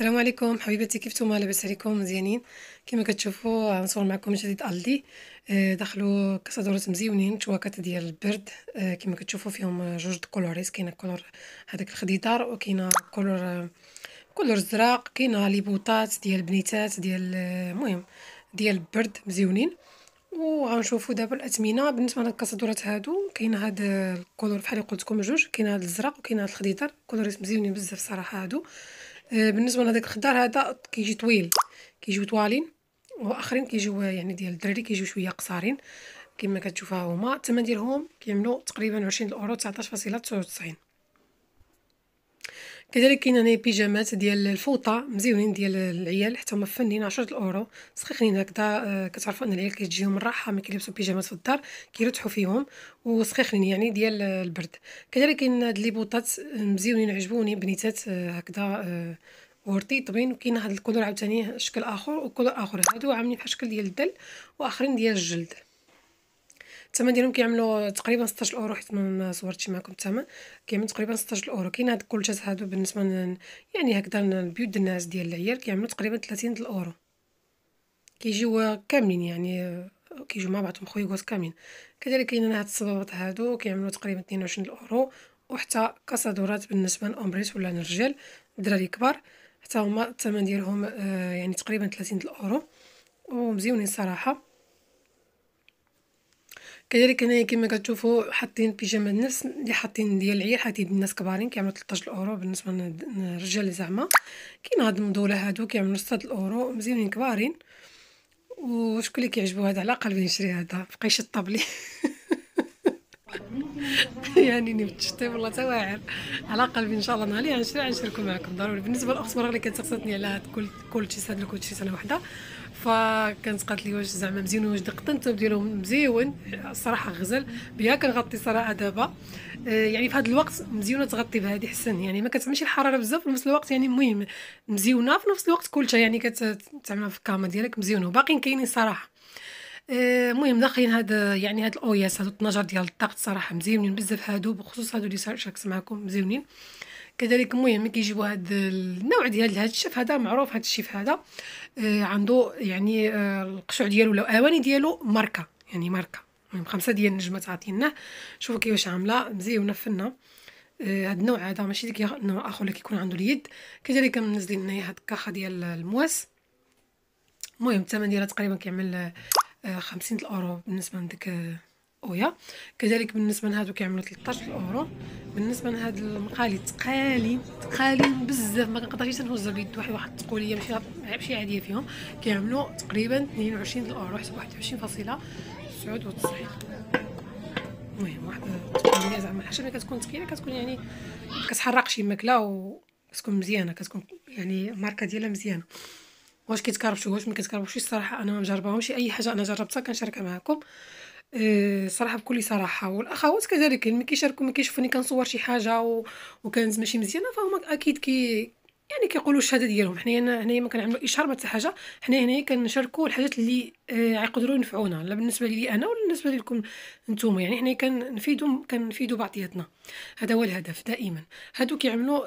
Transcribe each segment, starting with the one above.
السلام عليكم حبيباتي كيف نتوما لاباس عليكم مزيانين كما كتشوفوا غنصور معكم جديد الدي آه، دخلوا كاسه مزيونين تواكات ديال البرد آه، كما كتشوفوا فيهم جوج كولوريس كاينه كولور هذاك الخضيدار وكاينه كولور كولور زراق كاينه لي بوطات ديال بنيتات ديال آه، المهم ديال البرد مزيونين وغنشوفوا دابا الاثمنه بالنسبه لهاد هادو كاين هاد الكولور بحال قلت لكم جوج كاين هاد الزرق وكاين هاد الخضيدار كولوريس مزيونين بزاف صراحه هادو آه، بالنسبه لهذاك الخضار هذا كيجي طويل كيجيو طوالين واخرين كيجيو يعني ديال الدراري كيجيو شويه قصارين كما كتشوفوا هما الثمن ديالهم كيعملو تقريبا 20 اورو 19.99 كذلك كاين هنايا بيجامات ديال الفوطه مزيونين ديال العيال حتى هما فنين 10 الاورو سخيخين هكذا آه كتعرفوا ان العيال كتجيهم الراحه ملي كيلبسوا بيجامات في الدار كيرتحوا فيهم وسخيخين يعني ديال البرد كذلك كاين هاد لي بوطات آه، مزيونين عجبوني بنيتات آه هكذا آه ورطي طبين وكاين هاد الكولور عاوتاني شكل اخر وكولور اخر هادو عاملين بحال شكل ديال الدل واخرين ديال الجلد الثمن ديالهم كيعملوا تقريبا 16 اورو حيت ما صورتش معكم الثمن كيعمل تقريبا 16 اورو كاين هاد الكولجات هادو بالنسبه يعني هكذا البيوت الناس ديال العيال كيعملوا تقريبا 30 الاورو كيجيو كاملين يعني كيجيو مع بعضهم غوس كاملين كذلك كاين هاد الصبابط هادو كيعملوا تقريبا 22 الاورو وحتى كاسادورات بالنسبه للامبريس ولا للرجال الدراري كبار حتى هما الثمن ديالهم آه، يعني تقريبا 30 الاورو ومزيونين صراحه كذلك هنايا كما كتشوفوا حاطين بيجامه نفس اللي حاطين ديال العيال حاطين ديال الناس كبارين كيعملوا 13 اورو بالنسبه للرجال زعما كاين هاد المدوله هادو كيعملوا 6 اورو مزيانين كبارين وشكون اللي كيعجبو هذا على الاقل نشري هذا بقى يشطب يعني نبتشتي والله تا واعر على قلبي ان شاء الله نهار غنشري غنشاركو معكم ضروري بالنسبه لاخت مرغ اللي كانت على هاد كل كل تشيس هاد الكوتشي سنه واحده فكانت قالت لي واش زعما مزيون واش دقطنتهم ديالهم مزيون الصراحه غزل بها كنغطي صراحه دابا آه، يعني في هذا الوقت مزيونه تغطي بهذه حسن يعني ما كتعملش الحراره بزاف في نفس الوقت يعني المهم مزيونه في نفس الوقت كلشي يعني كتعمل في الكاميرا ديالك مزيونه وباقيين كاينين صراحه آه، المهم داخلين هاد يعني هاد الاوياس هادو الطناجر ديال الطاقه صراحه مزيونين بزاف هادو بخصوص هادو اللي شاركت معكم مزيونين كذلك المهم ملي كيجيبوا هاد النوع ديال هاد الشيف هذا معروف هاد الشيف هذا آه عنده يعني آه القشع ديالو ولا الاواني ديالو ماركه يعني ماركه المهم خمسه ديال النجمات عاطيناه شوفوا كيفاش عامله مزيونه فنه آه هاد النوع هذا ماشي ديك نوع اخر اللي كيكون عنده اليد كذلك منزلين هنايا هاد الكاخه ديال المواس المهم الثمن ديالها تقريبا كيعمل خمسين الاورو بالنسبه لديك اويا كذلك بالنسبه لهادو كيعملو تلطاش الأورو بالنسبه لهاد المقالي تقالين تقالين بزاف مكنقدرش حتى نهز اليد واحد واحد الثقوليه ماشي ماشي عاديه فيهم كيعملو تقريبا وعشرين الاورو حتى وعشرين فاصله تسعود وتسعين المهم واحد الثقوليه زعما حتى ملي كتكون تقيلة كتكون يعني كتحرق شي ماكله وكتكون مزيانه كتكون يعني الماركه ديالها مزيانه واش كيتكربشوا واش ما كيتكربشوش الصراحه انا ما مجرباهمش اي حاجه انا جربتها كنشاركها معكم أه صراحه بكل صراحه والاخوات كذلك ملي كيشاركوا ملي كيشوفوني كنصور شي حاجه و... وكانت ماشي مزيانه فهما اكيد كي يعني كيقولوا الشهاده ديالهم حنايا هنايا ما كنعملوا اشهار ما حتى حاجه حنا هنايا كنشاركوا الحاجات اللي آه، يقدروا ينفعونا لا بالنسبه لي انا ولا بالنسبه لكم نتوما يعني حنايا كنفيدوا كنفيدوا بعضياتنا هذا هو الهدف دائما هادو كيعملوا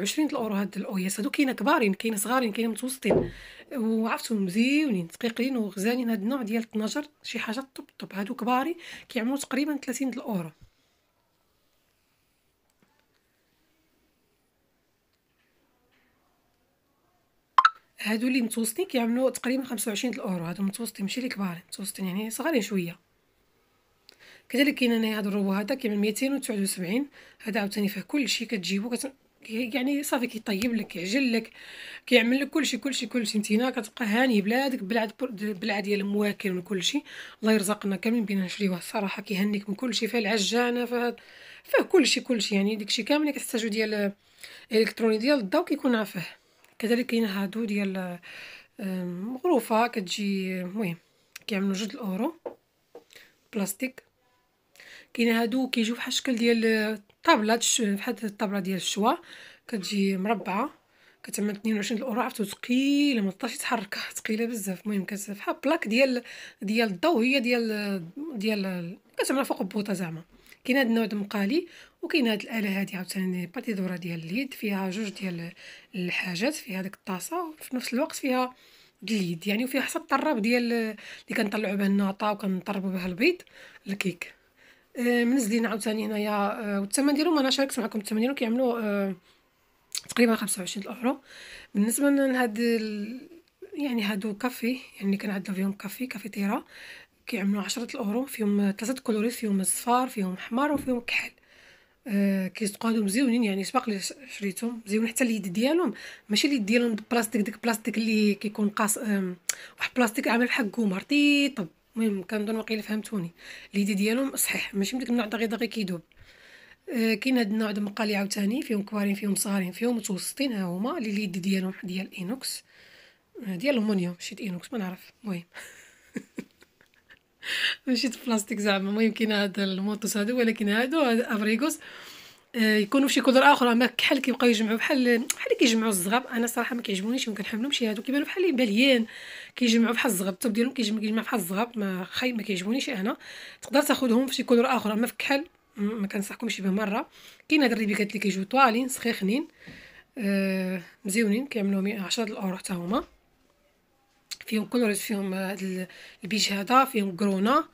20 آه، الاورو هاد الاويس هادو كاين كبارين كاين صغارين كاين متوسطين وعرفتهم مزيونين دقيقين وغزالين هاد النوع ديال الطناجر شي حاجه طب طب هادو كباري كيعملوا تقريبا 30 الاورو هادو اللي متوسطين كيعملوا تقريبا 25 الاورو هادو متوسطين ماشي اللي كبارين متوسطين يعني صغارين شويه كذلك كاين هنا هاد الرو هذا كيعمل 279 هذا عاوتاني فيه كلشي كتجيبو كت... يعني صافي كيطيب لك كيعجل لك كيعمل لك كلشي كلشي كلشي نتينا كتبقى هاني بلادك بلع بلع ديال المواكل وكلشي الله يرزقنا كاملين بينا نشريوه الصراحه كيهنيك من كلشي فيه العجانه فيه فيه كلشي كلشي يعني داكشي كامل اللي كتحتاجو ديال الالكتروني ديال الضو كيكون عافاه كذلك كاين هادو ديال مغروفه كتجي المهم كيعملوا جوج الاورو بلاستيك كاين هادو كيجيو بحال الشكل ديال طابله بحال الطابله ديال الشوا كتجي مربعه كتعمل 22 الاورو عرفتو ثقيله ما تقدرش تحركها ثقيله بزاف المهم بحال بلاك ديال ديال الضو هي ديال ديال كتعمل فوق بوطه زعما كاين هاد النوع د المقالي وكاين هاد الاله هادي عاوتاني يعني باتي دورا ديال اليد فيها جوج ديال الحاجات فيها ديك الطاسه وفي نفس الوقت فيها اليد يعني وفيها حتى الطراب ديال اللي كنطلعوا به الناطه وكنطربوا بها البيض الكيك آه، منزلين عاوتاني هنايا آه، والثمن ديالهم انا شاركت معكم الثمن ديالهم كيعملوا آه، تقريبا 25 الاورو بالنسبه لهاد يعني هادو كافي يعني كنعدلو فيهم كافي كافيتيرا كيعملوا 10 الاورو فيهم ثلاثه كولوريت فيهم الصفار فيهم احمر وفيهم كحل آه كيسوقوا مزيونين يعني سباق لي شريتهم مزيون حتى اليد ديالهم ماشي اليد ديالهم بلاستيك داك بلاستيك اللي كيكون قاص واحد بلاستيك عامل بحال الكومه رطيطب المهم كنظن واقيلا فهمتوني اليد ديالهم صحيح ماشي داك النوع دغيا دغيا كيدوب آه، كاين هاد النوع د المقالي عاوتاني فيهم كبارين فيهم صغارين فيهم متوسطين ها هما اللي اليد ديالهم ديال اينوكس آه، ديال الومنيوم شيت اينوكس ما نعرف المهم ماشي بلاستيك زعما ما يمكن هذا الموطوس هادو ولكن هادو افريغوس آه، يكونوا في شي كولور اخر ما كحل كيبقاو يجمعوا بحال بحال كيجمعوا الزغب انا صراحه ما كيعجبونيش ما كنحملهمش هادو كيبانوا بحال باليين كيجمعوا بحال الزغب التوب ديالهم كيجمع كيجمع بحال الزغب ما خاي ما كيعجبونيش انا تقدر تاخذهم في شي كولور اخر اما في كحل ما كنصحكمش به مره كاين هاد الريبيكات اللي كيجيو طوالين سخيخنين آه مزيونين كيعملوهم 10 الاورو حتى هما فيهم كلوريز فيهم هاد البيج هذا فيهم كرونا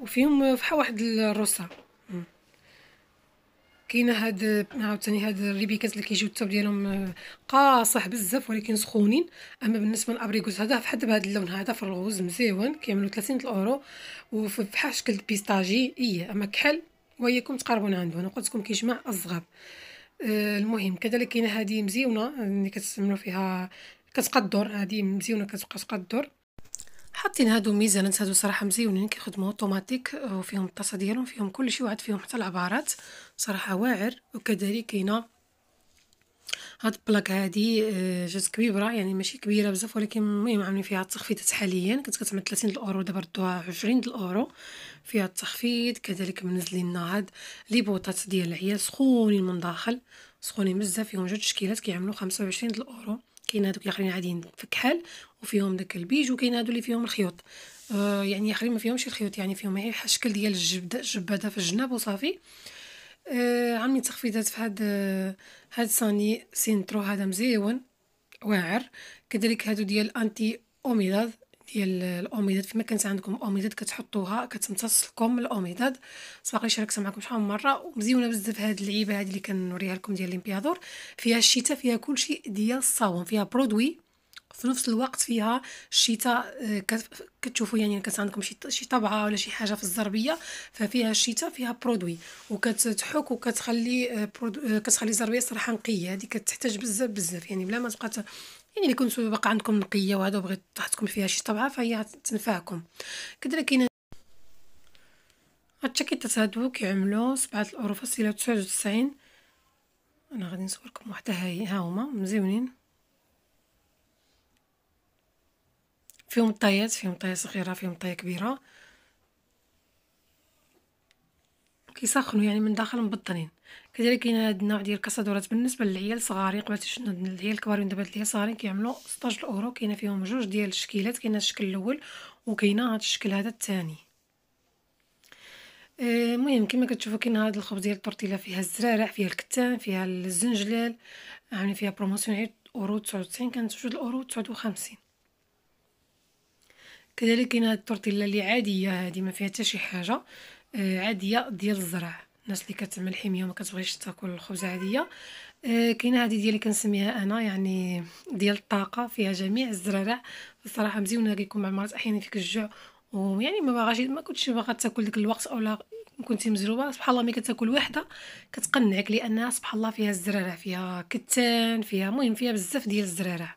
وفيهم فحال واحد الروسا كاينه هاد عاوتاني هاد الريبيكات اللي كيجيو التوب ديالهم آه، قاصح بزاف ولكن سخونين اما بالنسبه للابريكوز هذا فحد بهذا اللون هذا في الغوز مزيون كيعملوا 30 الاورو وفحال شكل بيستاجي اي اما كحل وياكم تقربون عنده انا قلت لكم كيجمع الزغاب آه، المهم كذلك كاينه هذه مزيونه آه، اللي كتستعملوا فيها كتبقى الدور هادي مزيونه كتبقى تبقى الدور حاطين هادو ميزانات هادو صراحه مزيونين كيخدموا اوتوماتيك آه، وفيهم الطاسه ديالهم فيهم كلشي وعاد فيهم حتى العبارات صراحه واعر وكذلك كاينه هاد البلاك هادي آه، جات كبيره يعني ماشي كبيره بزاف ولكن المهم عاملين فيها التخفيضات حاليا كنت كتعمل 30 الاورو دابا ردوها 20 الاورو فيها التخفيض كذلك منزلين لنا هاد لي بوطات ديال العيال سخونين من داخل سخونين بزاف فيهم جوج تشكيلات كيعملوا 25 الاورو كاين هذوك الاخرين عاديين فكحل وفيهم داك البيج وكاين هادو اللي فيهم الخيوط آه يعني اخرين ما فيهمش الخيوط يعني فيهم غير الشكل ديال الجبده الجباده في الجناب وصافي آه عاملين تخفيضات في هاد هاد صاني سينترو هذا مزيون واعر كذلك هادو ديال انتي اوميلاد ديال الاوميداد فيما كانت عندكم اوميداد كتحطوها كتمتص لكم الاوميداد سبق لي شاركت معكم شحال من مره ومزيونه بزاف هاد اللعيبه هاد اللي كنوريها لكم ديال ليمبيادور فيها الشتاء فيها كلشي ديال الصابون فيها برودوي في نفس الوقت فيها الشتاء آه، كتشوفوا يعني كانت عندكم شي طبعه ولا شي حاجه في الزربيه ففيها الشتاء فيها برودوي وكتحك وكتخلي آه، آه، كتخلي الزربيه صراحه نقيه هذه كتحتاج بزاف بزاف يعني بلا ما تبقى يعني اللي كنتو باقا عندكم نقيه وهذا بغيت تحطكم فيها شي طبعه فهي تنفعكم كذلك هاد هادشي كيتتهادو كيعملو سبعة الأورو فاصلة 99 أنا غادي نصوركم وحده ها هما مزيونين فيهم طيات فيهم طايه صغيره فيهم طايه كبيره كيسخنوا يعني من داخل مبطنين كذلك كاين هاد النوع ديال الكاسادورات بالنسبه للعيال الصغار قبل شنو العيال الكبار دابا العيال صغارين كيعملوا 16 اورو كاينه فيهم جوج ديال الشكيلات كاينه الشكل الاول وكاينه هاد الشكل هذا الثاني آه، المهم كما كتشوفوا كاين هذا الخبز ديال التورتيلا فيها الزرارع فيها الكتان فيها الزنجلال عاملين فيها بروموسيون عيد اورو 99 كانت جوج الاورو 59 كذلك كاينه هاد التورتيلا اللي عاديه هادي ما فيها حتى شي حاجه آه عاديه ديال الزرع الناس اللي كتعمل حميه وما كتبغيش تاكل الخبز عاديه آه كاينه هادي ديالي كنسميها انا يعني ديال الطاقه فيها جميع الزرارع الصراحه مزيونه كيكون مع المرات احيانا فيك الجوع ويعني ما باغاش ما كنتش باغا تاكل ديك الوقت اولا كنتي مزروبه سبحان الله ملي كتاكل وحده كتقنعك لانها سبحان الله فيها الزرارع فيها كتان فيها المهم فيها بزاف ديال الزرارع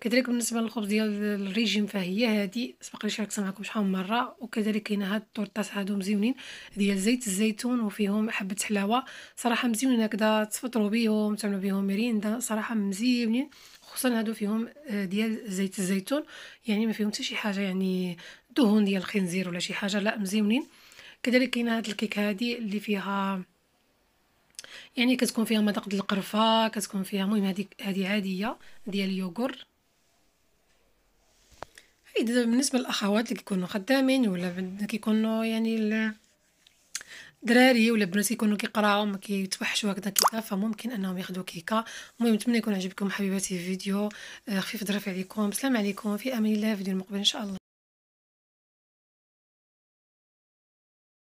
كذلك بالنسبه للخبز ديال الريجيم فهي هذه سبق لي شاركت معكم شحال من مره وكذلك كاينه هاد التورتات هادو مزيونين ديال زيت الزيتون وفيهم حبه حلاوه صراحه مزيونين هكذا تفطروا بيهم تعملوا بيهم مريندا صراحه مزيونين خصوصا هادو فيهم آه، ديال زيت الزيتون يعني ما فيهم حتى شي حاجه يعني دهون ديال الخنزير ولا شي حاجه لا مزيونين كذلك كاينه هاد الكيك هادي اللي فيها يعني كتكون فيها مذاق القرفه كتكون فيها المهم هذه هذه عاديه ديال اليوغور أكيد بالنسبة للأخوات اللي كيكونو خدامين ولا كيكونو يعني دراري ولا بنات كيكونو كيقراو مكيتوحشو هكدا كيكا فممكن أنهم ياخدو كيكا المهم نتمنى يكون عجبكم حبيباتي الفيديو آه، خفيف ظريف عليكم، السلام عليكم في أمان الله فيديو المقبل إن شاء الله.